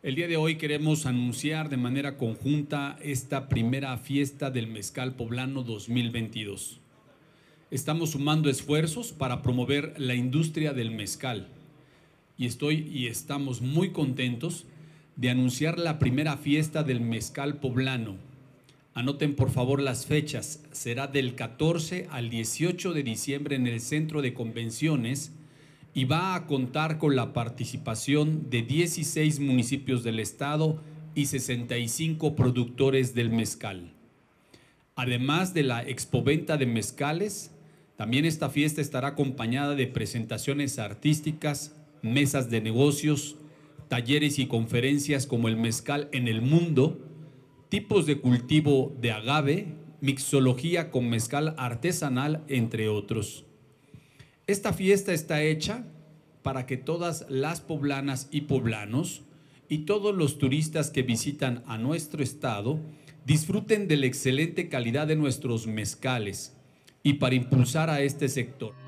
El día de hoy queremos anunciar de manera conjunta esta primera fiesta del Mezcal Poblano 2022. Estamos sumando esfuerzos para promover la industria del mezcal y estoy y estamos muy contentos de anunciar la primera fiesta del Mezcal Poblano. Anoten por favor las fechas. Será del 14 al 18 de diciembre en el Centro de Convenciones y va a contar con la participación de 16 municipios del estado y 65 productores del mezcal. Además de la expoventa de mezcales, también esta fiesta estará acompañada de presentaciones artísticas, mesas de negocios, talleres y conferencias como el mezcal en el mundo, tipos de cultivo de agave, mixología con mezcal artesanal, entre otros. Esta fiesta está hecha para que todas las poblanas y poblanos y todos los turistas que visitan a nuestro estado disfruten de la excelente calidad de nuestros mezcales y para impulsar a este sector.